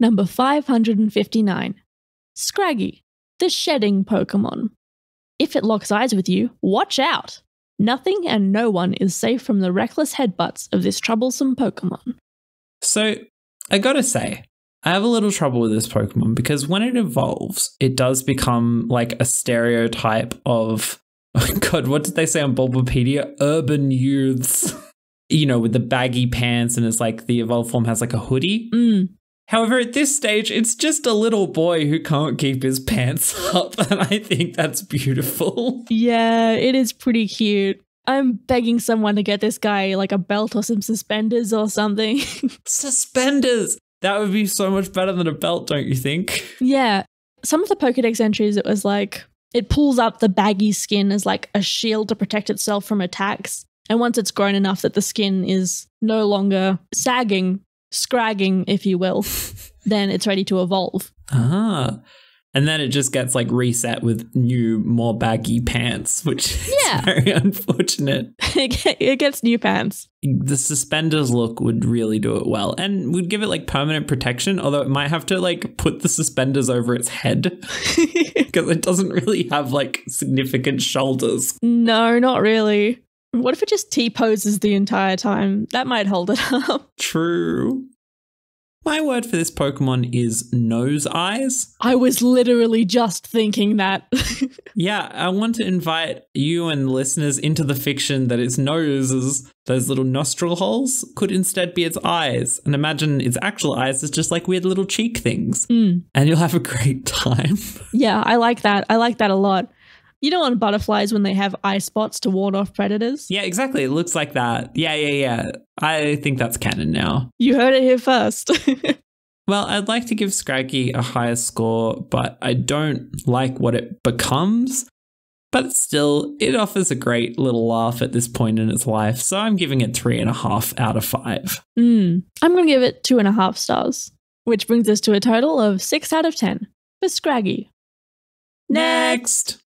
Number 559 Scraggy, the shedding Pokemon. If it locks eyes with you, watch out! Nothing and no one is safe from the reckless headbutts of this troublesome Pokemon. So, I gotta say, I have a little trouble with this Pokemon because when it evolves, it does become like a stereotype of, oh God, what did they say on Bulbapedia? Urban youths. you know, with the baggy pants and it's like the evolved form has like a hoodie. Mm. However, at this stage, it's just a little boy who can't keep his pants up, and I think that's beautiful. Yeah, it is pretty cute. I'm begging someone to get this guy like a belt or some suspenders or something. suspenders! That would be so much better than a belt, don't you think? Yeah. Some of the Pokedex entries, it was like it pulls up the baggy skin as like a shield to protect itself from attacks. And once it's grown enough that the skin is no longer sagging, scragging, if you will, then it's ready to evolve. Ah. And then it just gets like reset with new, more baggy pants, which yeah. very unfortunate. it gets new pants. The suspenders look would really do it well and would give it like permanent protection, although it might have to like put the suspenders over its head because it doesn't really have like significant shoulders. No, not really. What if it just T poses the entire time? That might hold it up. True. My word for this Pokemon is nose eyes. I was literally just thinking that. yeah, I want to invite you and listeners into the fiction that its noses, those little nostril holes, could instead be its eyes. And imagine its actual eyes is just like weird little cheek things. Mm. And you'll have a great time. yeah, I like that. I like that a lot. You know, on butterflies when they have eye spots to ward off predators? Yeah, exactly. It looks like that. Yeah, yeah, yeah. I think that's canon now. You heard it here first. well, I'd like to give Scraggy a higher score, but I don't like what it becomes. But still, it offers a great little laugh at this point in its life, so I'm giving it three and a half out of five. Mm, I'm going to give it two and a half stars, which brings us to a total of six out of ten for Scraggy. Next!